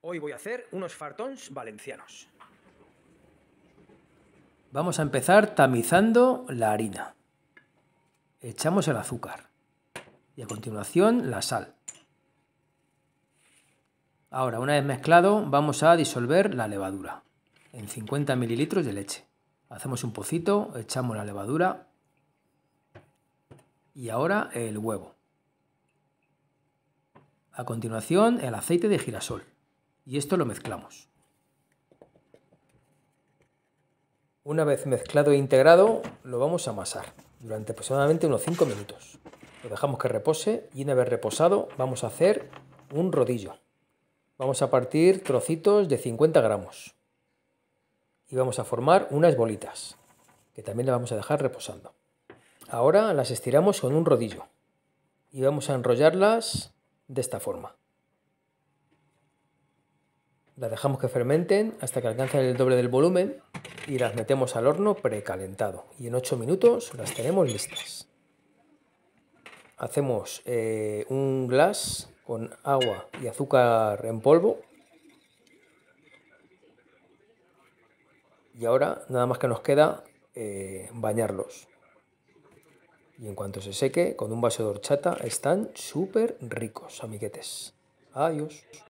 Hoy voy a hacer unos fartons valencianos. Vamos a empezar tamizando la harina. Echamos el azúcar y a continuación la sal. Ahora, una vez mezclado, vamos a disolver la levadura en 50 mililitros de leche. Hacemos un pocito, echamos la levadura y ahora el huevo. A continuación, el aceite de girasol y esto lo mezclamos. Una vez mezclado e integrado, lo vamos a amasar durante aproximadamente unos 5 minutos. Lo dejamos que repose y una vez reposado vamos a hacer un rodillo. Vamos a partir trocitos de 50 gramos y vamos a formar unas bolitas que también las vamos a dejar reposando. Ahora las estiramos con un rodillo y vamos a enrollarlas de esta forma. Las dejamos que fermenten hasta que alcancen el doble del volumen y las metemos al horno precalentado. Y en 8 minutos las tenemos listas. Hacemos eh, un glass con agua y azúcar en polvo. Y ahora nada más que nos queda eh, bañarlos. Y en cuanto se seque, con un vaso de horchata, están súper ricos, amiguetes. Adiós.